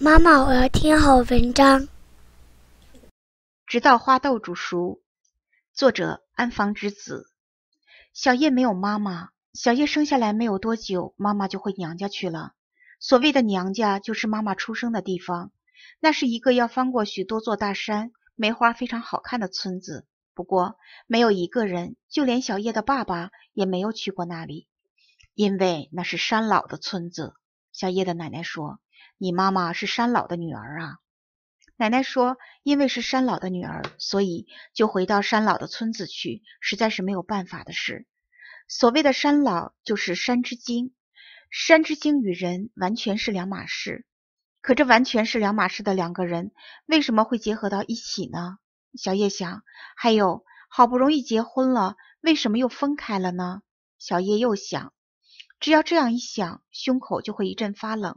妈妈，我要听好文章。直到花豆煮熟，作者安房之子。小叶没有妈妈。小叶生下来没有多久，妈妈就回娘家去了。所谓的娘家，就是妈妈出生的地方。那是一个要翻过许多座大山、梅花非常好看的村子。不过，没有一个人，就连小叶的爸爸也没有去过那里，因为那是山老的村子。小叶的奶奶说。你妈妈是山老的女儿啊，奶奶说，因为是山老的女儿，所以就回到山老的村子去，实在是没有办法的事。所谓的山老就是山之精，山之精与人完全是两码事。可这完全是两码事的两个人，为什么会结合到一起呢？小叶想。还有，好不容易结婚了，为什么又分开了呢？小叶又想。只要这样一想，胸口就会一阵发冷。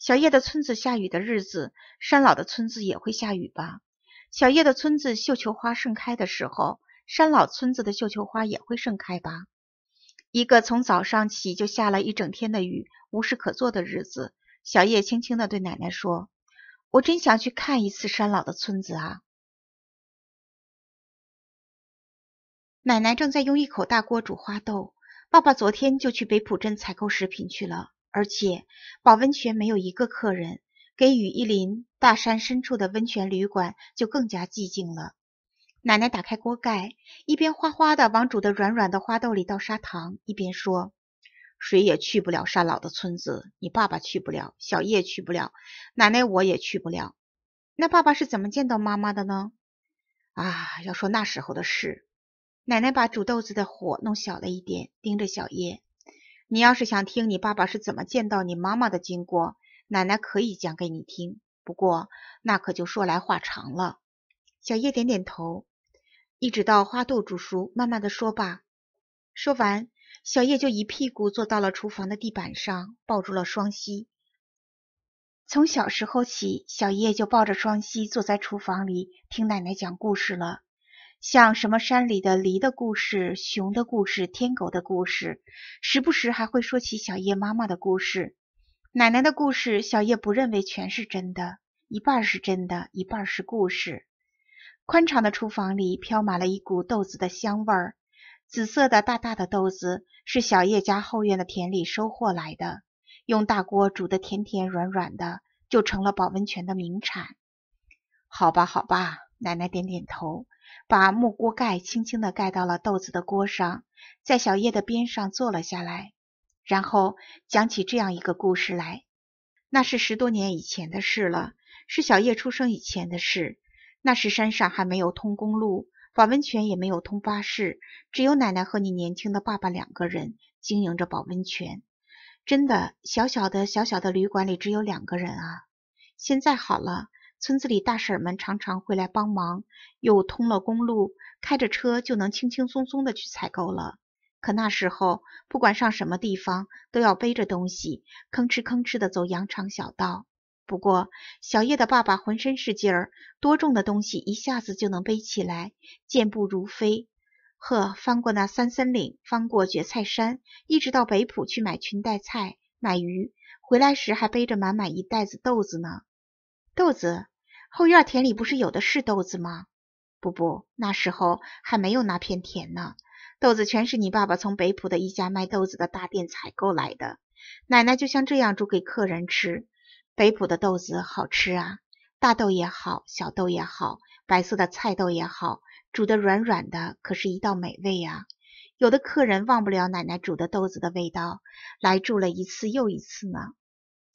小叶的村子下雨的日子，山老的村子也会下雨吧？小叶的村子绣球花盛开的时候，山老村子的绣球花也会盛开吧？一个从早上起就下了一整天的雨，无事可做的日子，小叶轻轻的对奶奶说：“我真想去看一次山老的村子啊。”奶奶正在用一口大锅煮花豆，爸爸昨天就去北浦镇采购食品去了。而且，保温泉没有一个客人。给雨一淋，大山深处的温泉旅馆就更加寂静了。奶奶打开锅盖，一边哗哗地往煮的软软的花豆里倒砂糖，一边说：“谁也去不了山老的村子，你爸爸去不了，小叶去不了，奶奶我也去不了。那爸爸是怎么见到妈妈的呢？”啊，要说那时候的事，奶奶把煮豆子的火弄小了一点，盯着小叶。你要是想听你爸爸是怎么见到你妈妈的经过，奶奶可以讲给你听。不过那可就说来话长了。小叶点点头，一直到花豆煮熟，慢慢的说吧。说完，小叶就一屁股坐到了厨房的地板上，抱住了双膝。从小时候起，小叶就抱着双膝坐在厨房里听奶奶讲故事了。像什么山里的梨的故事、熊的故事、天狗的故事，时不时还会说起小叶妈妈的故事、奶奶的故事。小叶不认为全是真的，一半是真的，一半是故事。宽敞的厨房里飘满了一股豆子的香味儿。紫色的大大的豆子是小叶家后院的田里收获来的，用大锅煮的，甜甜软软的，就成了保温泉的名产。好吧，好吧，奶奶点点头。把木锅盖轻轻地盖到了豆子的锅上，在小叶的边上坐了下来，然后讲起这样一个故事来。那是十多年以前的事了，是小叶出生以前的事。那时山上还没有通公路，保温泉也没有通巴士，只有奶奶和你年轻的爸爸两个人经营着保温泉。真的，小小的小小的旅馆里只有两个人啊。现在好了。村子里大婶们常常会来帮忙，又通了公路，开着车就能轻轻松松的去采购了。可那时候，不管上什么地方，都要背着东西，吭哧吭哧的走羊肠小道。不过，小叶的爸爸浑身是劲儿，多重的东西一下子就能背起来，健步如飞。呵，翻过那三森岭，翻过蕨菜山，一直到北浦去买裙带菜、买鱼，回来时还背着满满一袋子豆子呢。豆子。后院田里不是有的是豆子吗？不不，那时候还没有那片田呢。豆子全是你爸爸从北浦的一家卖豆子的大店采购来的。奶奶就像这样煮给客人吃。北浦的豆子好吃啊，大豆也好，小豆也好，白色的菜豆也好，煮的软软的，可是一道美味啊。有的客人忘不了奶奶煮的豆子的味道，来住了一次又一次呢。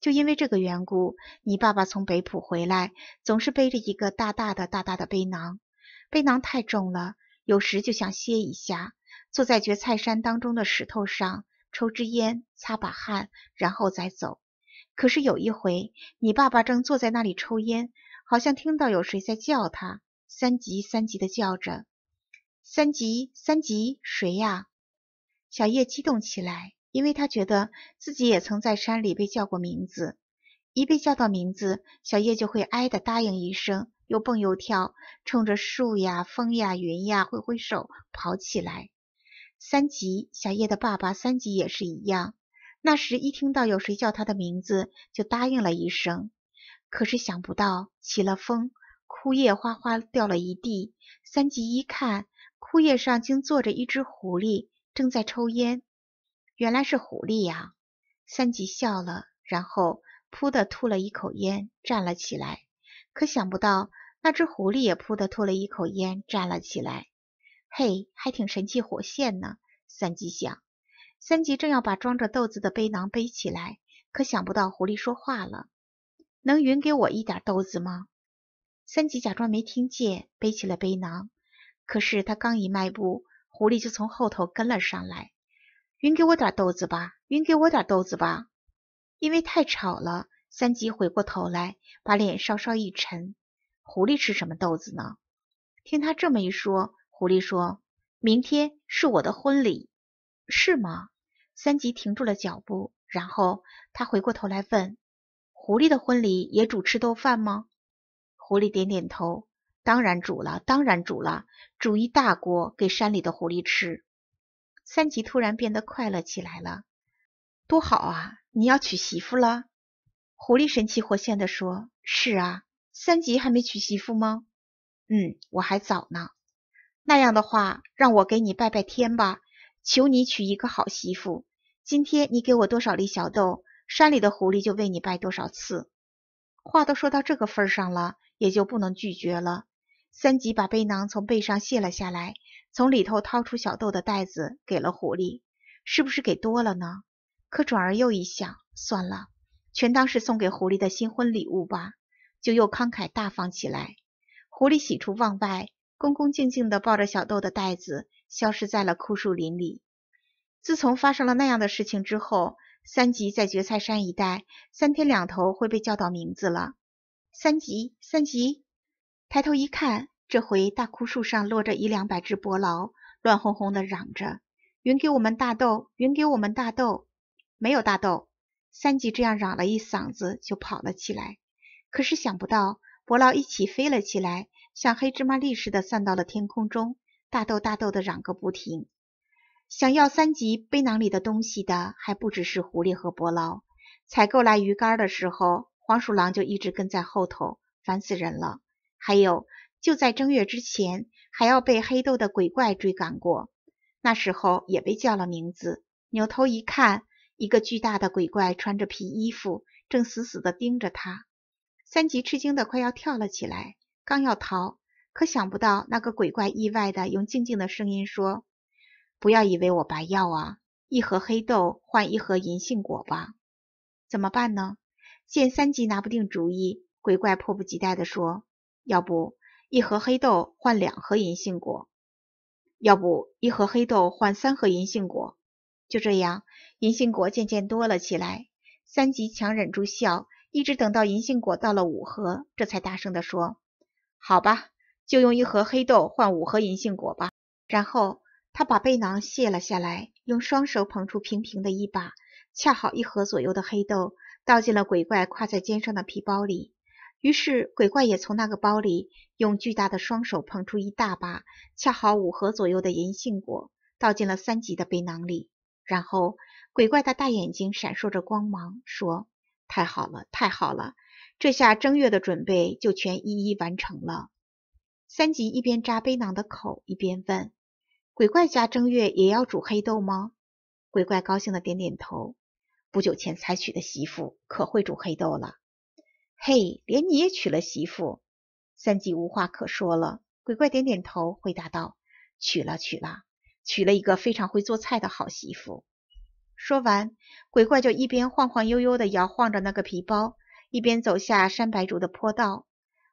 就因为这个缘故，你爸爸从北浦回来总是背着一个大大的、大大的背囊，背囊太重了，有时就想歇一下，坐在蕨菜山当中的石头上抽支烟、擦把汗，然后再走。可是有一回，你爸爸正坐在那里抽烟，好像听到有谁在叫他，三急三急的叫着，三急三急，谁呀？小叶激动起来。因为他觉得自己也曾在山里被叫过名字，一被叫到名字，小叶就会哎的答应一声，又蹦又跳，冲着树呀、风呀、云呀挥挥手，跑起来。三级，小叶的爸爸，三级也是一样。那时一听到有谁叫他的名字，就答应了一声。可是想不到起了风，枯叶哗哗掉了一地。三级一看，枯叶上竟坐着一只狐狸，正在抽烟。原来是狐狸呀！三吉笑了，然后噗的吐了一口烟，站了起来。可想不到，那只狐狸也噗的吐了一口烟，站了起来。嘿，还挺神气活现呢！三吉想。三吉正要把装着豆子的背囊背起来，可想不到狐狸说话了：“能匀给我一点豆子吗？”三吉假装没听见，背起了背囊。可是他刚一迈步，狐狸就从后头跟了上来。匀给我点豆子吧，匀给我点豆子吧，因为太吵了。三吉回过头来，把脸稍稍一沉。狐狸吃什么豆子呢？听他这么一说，狐狸说明天是我的婚礼，是吗？三吉停住了脚步，然后他回过头来问：狐狸的婚礼也煮吃豆饭吗？狐狸点点头，当然煮了，当然煮了，煮一大锅给山里的狐狸吃。三吉突然变得快乐起来了，多好啊！你要娶媳妇了？狐狸神气活现的说：“是啊，三吉还没娶媳妇吗？嗯，我还早呢。那样的话，让我给你拜拜天吧，求你娶一个好媳妇。今天你给我多少粒小豆，山里的狐狸就为你拜多少次。话都说到这个份上了，也就不能拒绝了。三吉把背囊从背上卸了下来。”从里头掏出小豆的袋子给了狐狸，是不是给多了呢？可转而又一想，算了，全当是送给狐狸的新婚礼物吧，就又慷慨大方起来。狐狸喜出望外，恭恭敬敬地抱着小豆的袋子，消失在了枯树林里。自从发生了那样的事情之后，三吉在蕨菜山一带三天两头会被叫到名字了。三吉，三吉，抬头一看。这回大枯树上落着一两百只伯劳，乱哄哄的嚷着：“云给我们大豆，云给我们大豆！”没有大豆，三级这样嚷了一嗓子就跑了起来。可是想不到，伯劳一起飞了起来，像黑芝麻粒似的散到了天空中，大豆大豆的嚷个不停。想要三级背囊里的东西的，还不只是狐狸和伯劳。采购来鱼竿的时候，黄鼠狼就一直跟在后头，烦死人了。还有。就在正月之前，还要被黑豆的鬼怪追赶过，那时候也被叫了名字。扭头一看，一个巨大的鬼怪穿着皮衣服，正死死地盯着他。三吉吃惊的快要跳了起来，刚要逃，可想不到那个鬼怪意外的用静静的声音说：“不要以为我白要啊，一盒黑豆换一盒银杏果吧。”怎么办呢？见三吉拿不定主意，鬼怪迫不及待地说：“要不？”一盒黑豆换两盒银杏果，要不一盒黑豆换三盒银杏果，就这样，银杏果渐渐多了起来。三吉强忍住笑，一直等到银杏果到了五盒，这才大声地说：“好吧，就用一盒黑豆换五盒银杏果吧。”然后他把背囊卸了下来，用双手捧出平平的一把，恰好一盒左右的黑豆，倒进了鬼怪挎在肩上的皮包里。于是，鬼怪也从那个包里用巨大的双手捧出一大把，恰好五盒左右的银杏果，倒进了三级的背囊里。然后，鬼怪的大眼睛闪烁着光芒，说：“太好了，太好了，这下正月的准备就全一一完成了。”三级一边扎背囊的口，一边问：“鬼怪家正月也要煮黑豆吗？”鬼怪高兴的点点头：“不久前才娶的媳妇，可会煮黑豆了。”嘿，连你也娶了媳妇？三吉无话可说了。鬼怪点点头，回答道：“娶了，娶了，娶了一个非常会做菜的好媳妇。”说完，鬼怪就一边晃晃悠悠的摇晃着那个皮包，一边走下山白竹的坡道。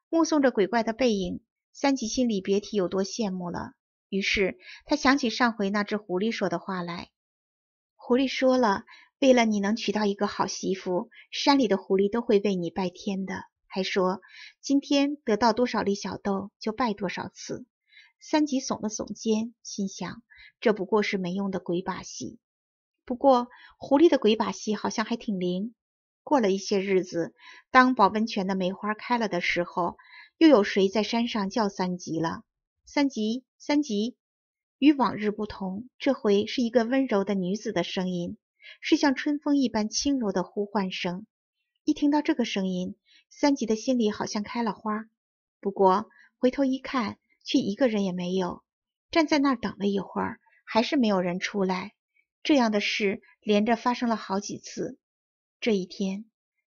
目送着鬼怪的背影，三吉心里别提有多羡慕了。于是他想起上回那只狐狸说的话来。狐狸说了。为了你能娶到一个好媳妇，山里的狐狸都会为你拜天的，还说今天得到多少粒小豆就拜多少次。三吉耸了耸肩，心想这不过是没用的鬼把戏。不过狐狸的鬼把戏好像还挺灵。过了一些日子，当保温泉的梅花开了的时候，又有谁在山上叫三吉了？三吉，三吉。与往日不同，这回是一个温柔的女子的声音。是像春风一般轻柔的呼唤声，一听到这个声音，三吉的心里好像开了花。不过回头一看，却一个人也没有。站在那儿等了一会儿，还是没有人出来。这样的事连着发生了好几次。这一天，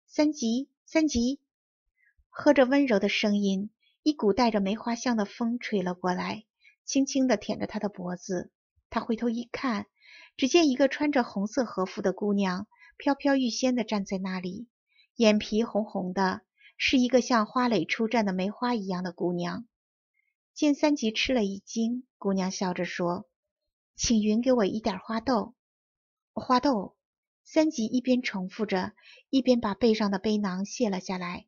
三吉，三吉，喝着温柔的声音，一股带着梅花香的风吹了过来，轻轻地舔着他的脖子。他回头一看。只见一个穿着红色和服的姑娘，飘飘欲仙地站在那里，眼皮红红的，是一个像花蕾初绽的梅花一样的姑娘。见三吉吃了一惊，姑娘笑着说：“请匀给我一点花豆。”“花豆。”三吉一边重复着，一边把背上的背囊卸了下来，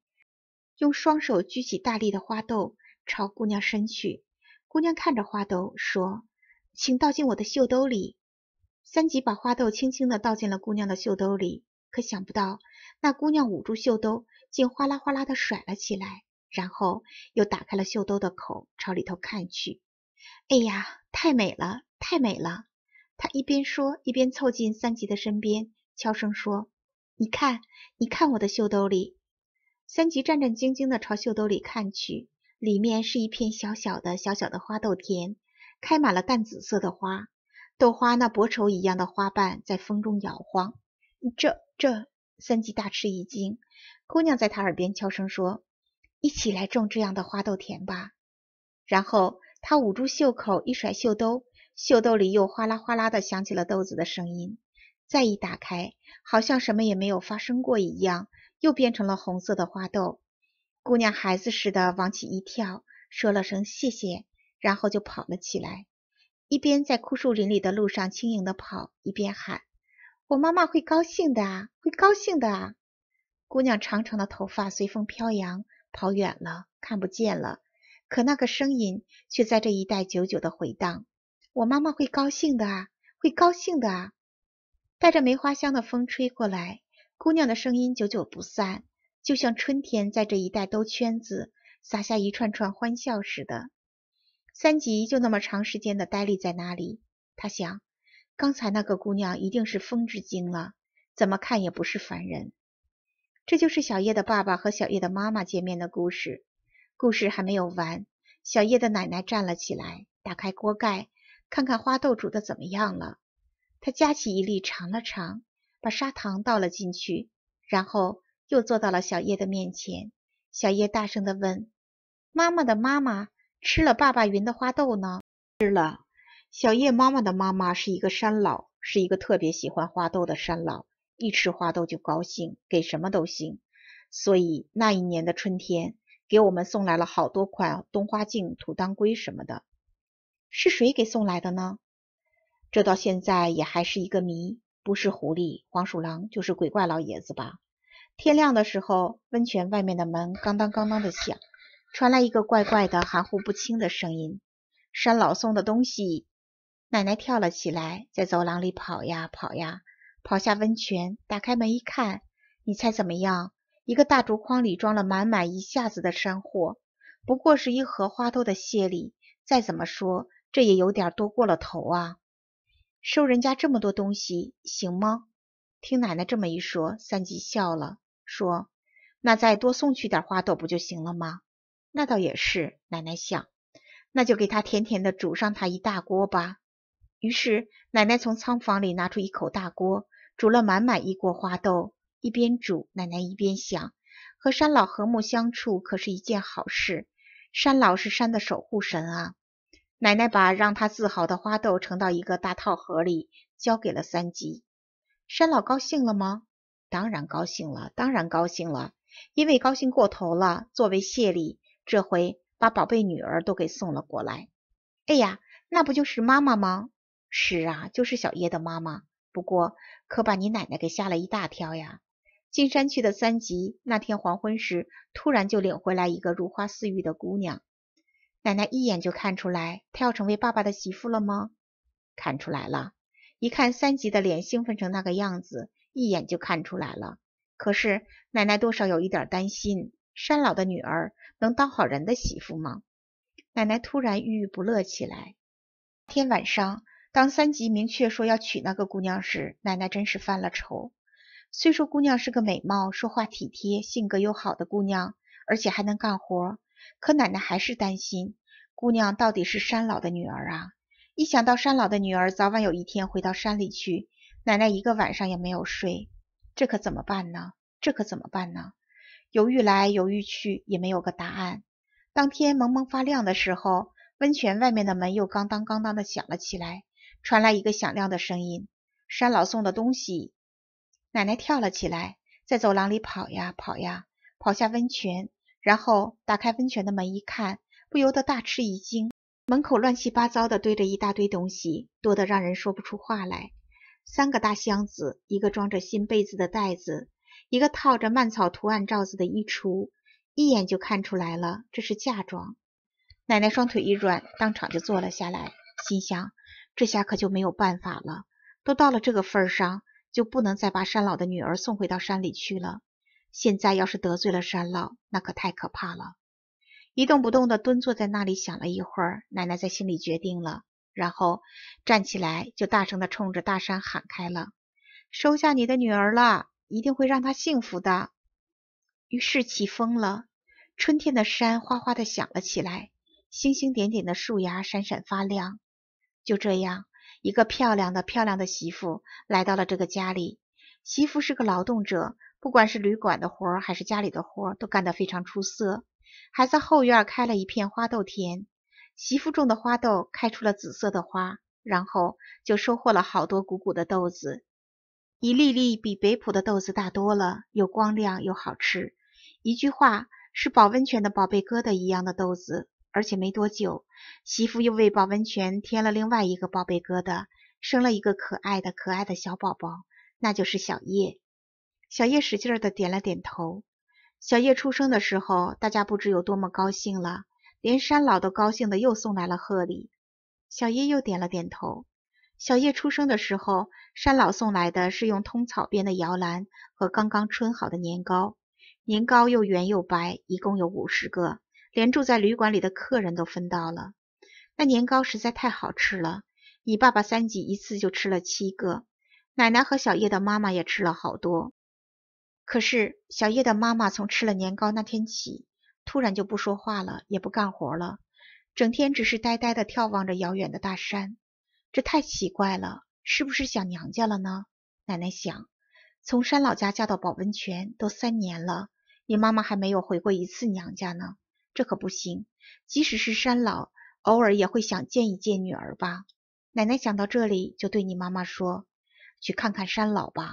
用双手举起大力的花豆朝姑娘伸去。姑娘看着花豆说：“请倒进我的袖兜里。”三吉把花豆轻轻地倒进了姑娘的袖兜里，可想不到那姑娘捂住袖兜，竟哗啦哗啦地甩了起来，然后又打开了袖兜的口，朝里头看去。哎呀，太美了，太美了！她一边说，一边凑近三吉的身边，悄声说：“你看，你看我的袖兜里。”三吉战战兢兢地朝袖兜里看去，里面是一片小小的、小小的花豆田，开满了淡紫色的花。豆花那薄绸一样的花瓣在风中摇晃，这这，三吉大吃一惊。姑娘在他耳边悄声说：“一起来种这样的花豆田吧。”然后她捂住袖口，一甩袖兜，袖兜里又哗啦哗啦的响起了豆子的声音。再一打开，好像什么也没有发生过一样，又变成了红色的花豆。姑娘孩子似的往起一跳，说了声谢谢，然后就跑了起来。一边在枯树林里的路上轻盈的跑，一边喊：“我妈妈会高兴的，会高兴的。”姑娘长长的头发随风飘扬，跑远了，看不见了，可那个声音却在这一带久久的回荡：“我妈妈会高兴的，会高兴的。”带着梅花香的风吹过来，姑娘的声音久久不散，就像春天在这一带兜圈子，撒下一串串欢笑似的。三吉就那么长时间的呆立在那里，他想，刚才那个姑娘一定是风之精了，怎么看也不是凡人。这就是小叶的爸爸和小叶的妈妈见面的故事。故事还没有完，小叶的奶奶站了起来，打开锅盖，看看花豆煮的怎么样了。她夹起一粒尝了尝，把砂糖倒了进去，然后又坐到了小叶的面前。小叶大声地问：“妈妈的妈妈。”吃了爸爸云的花豆呢？吃了。小叶妈妈的妈妈是一个山老，是一个特别喜欢花豆的山老，一吃花豆就高兴，给什么都行。所以那一年的春天，给我们送来了好多款冬花镜、土当归什么的。是谁给送来的呢？这到现在也还是一个谜，不是狐狸、黄鼠狼，就是鬼怪老爷子吧？天亮的时候，温泉外面的门“当当当当”的响。传来一个怪怪的、含糊不清的声音：“山老送的东西。”奶奶跳了起来，在走廊里跑呀跑呀，跑下温泉，打开门一看，你猜怎么样？一个大竹筐里装了满满一下子的山货，不过是一盒花豆的谢礼。再怎么说，这也有点多过了头啊！收人家这么多东西，行吗？听奶奶这么一说，三吉笑了，说：“那再多送去点花豆不就行了吗？”那倒也是，奶奶想，那就给他甜甜的煮上他一大锅吧。于是，奶奶从仓房里拿出一口大锅，煮了满满一锅花豆。一边煮，奶奶一边想：和山老和睦相处可是一件好事。山老是山的守护神啊！奶奶把让他自豪的花豆盛到一个大套盒里，交给了三吉。山老高兴了吗？当然高兴了，当然高兴了，因为高兴过头了，作为谢礼。这回把宝贝女儿都给送了过来，哎呀，那不就是妈妈吗？是啊，就是小叶的妈妈。不过可把你奶奶给吓了一大跳呀！金山区的三吉那天黄昏时，突然就领回来一个如花似玉的姑娘。奶奶一眼就看出来，她要成为爸爸的媳妇了吗？看出来了，一看三吉的脸兴奋成那个样子，一眼就看出来了。可是奶奶多少有一点担心。山老的女儿能当好人的媳妇吗？奶奶突然郁郁不乐起来。天晚上，当三吉明确说要娶那个姑娘时，奶奶真是犯了愁。虽说姑娘是个美貌、说话体贴、性格又好的姑娘，而且还能干活，可奶奶还是担心，姑娘到底是山老的女儿啊。一想到山老的女儿早晚有一天回到山里去，奶奶一个晚上也没有睡。这可怎么办呢？这可怎么办呢？犹豫来犹豫去，也没有个答案。当天蒙蒙发亮的时候，温泉外面的门又“咣当咣当”的响了起来，传来一个响亮的声音：“山老送的东西！”奶奶跳了起来，在走廊里跑呀跑呀，跑下温泉，然后打开温泉的门一看，不由得大吃一惊。门口乱七八糟的堆着一大堆东西，多得让人说不出话来。三个大箱子，一个装着新被子的袋子。一个套着蔓草图案罩子的衣橱，一眼就看出来了，这是嫁妆。奶奶双腿一软，当场就坐了下来，心想：这下可就没有办法了。都到了这个份上，就不能再把山老的女儿送回到山里去了。现在要是得罪了山老，那可太可怕了。一动不动的蹲坐在那里，想了一会儿，奶奶在心里决定了，然后站起来，就大声的冲着大山喊开了：“收下你的女儿了。”一定会让他幸福的。于是起风了，春天的山哗哗的响了起来，星星点点的树芽闪闪发亮。就这样，一个漂亮的、漂亮的媳妇来到了这个家里。媳妇是个劳动者，不管是旅馆的活儿还是家里的活儿，都干得非常出色，还在后院开了一片花豆田。媳妇种的花豆开出了紫色的花，然后就收获了好多鼓鼓的豆子。一粒粒比北普的豆子大多了，又光亮又好吃。一句话是保温泉的宝贝疙瘩一样的豆子，而且没多久，媳妇又为保温泉添了另外一个宝贝疙瘩，生了一个可爱的可爱的小宝宝，那就是小叶。小叶使劲的点了点头。小叶出生的时候，大家不知有多么高兴了，连山老都高兴的又送来了贺礼。小叶又点了点头。小叶出生的时候，山老送来的是用通草编的摇篮和刚刚春好的年糕。年糕又圆又白，一共有五十个，连住在旅馆里的客人都分到了。那年糕实在太好吃了，你爸爸三吉一次就吃了七个，奶奶和小叶的妈妈也吃了好多。可是小叶的妈妈从吃了年糕那天起，突然就不说话了，也不干活了，整天只是呆呆地眺望着遥远的大山。这太奇怪了，是不是想娘家了呢？奶奶想，从山老家嫁到保温泉都三年了，你妈妈还没有回过一次娘家呢，这可不行。即使是山老，偶尔也会想见一见女儿吧？奶奶想到这里，就对你妈妈说：“去看看山老吧。”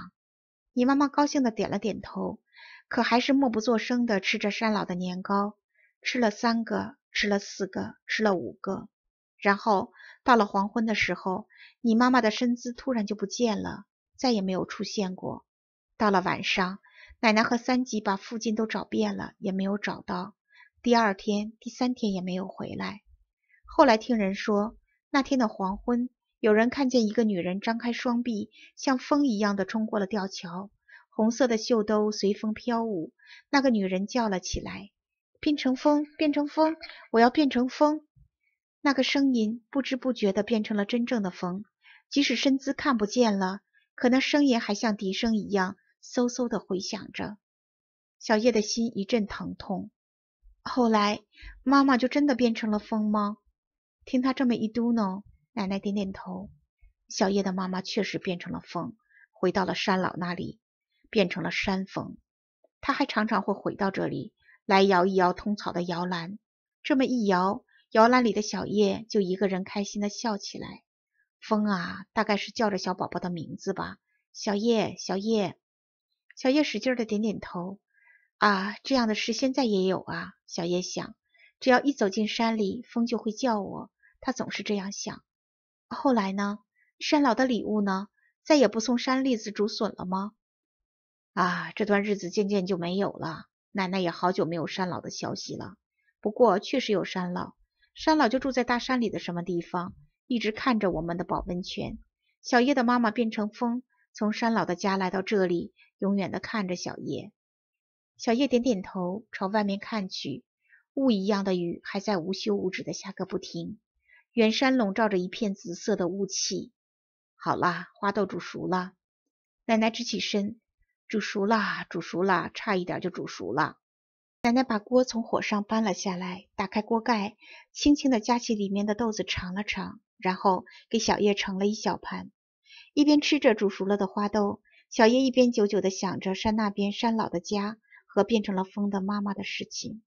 你妈妈高兴的点了点头，可还是默不作声的吃着山老的年糕，吃了三个，吃了四个，吃了五个。然后到了黄昏的时候，你妈妈的身姿突然就不见了，再也没有出现过。到了晚上，奶奶和三吉把附近都找遍了，也没有找到。第二天、第三天也没有回来。后来听人说，那天的黄昏，有人看见一个女人张开双臂，像风一样的冲过了吊桥，红色的袖兜随风飘舞。那个女人叫了起来：“变成风，变成风，我要变成风。”那个声音不知不觉的变成了真正的风，即使身姿看不见了，可那声音还像笛声一样嗖嗖的回响着。小叶的心一阵疼痛。后来，妈妈就真的变成了风吗？听他这么一嘟囔，奶奶点点头。小叶的妈妈确实变成了风，回到了山老那里，变成了山风。他还常常会回到这里来摇一摇通草的摇篮，这么一摇。摇篮里的小叶就一个人开心的笑起来。风啊，大概是叫着小宝宝的名字吧？小叶，小叶，小叶，使劲的点点头。啊，这样的事现在也有啊。小叶想，只要一走进山里，风就会叫我。他总是这样想。后来呢？山老的礼物呢？再也不送山栗子、竹笋了吗？啊，这段日子渐渐就没有了。奶奶也好久没有山老的消息了。不过，确实有山老。山老就住在大山里的什么地方，一直看着我们的保温泉。小叶的妈妈变成风，从山老的家来到这里，永远的看着小叶。小叶点点头，朝外面看去，雾一样的雨还在无休无止的下个不停，远山笼罩着一片紫色的雾气。好了，花豆煮熟了。奶奶直起身，煮熟了，煮熟了，差一点就煮熟了。奶奶把锅从火上搬了下来，打开锅盖，轻轻地夹起里面的豆子尝了尝，然后给小叶盛了一小盘。一边吃着煮熟了的花豆，小叶一边久久地想着山那边山老的家和变成了风的妈妈的事情。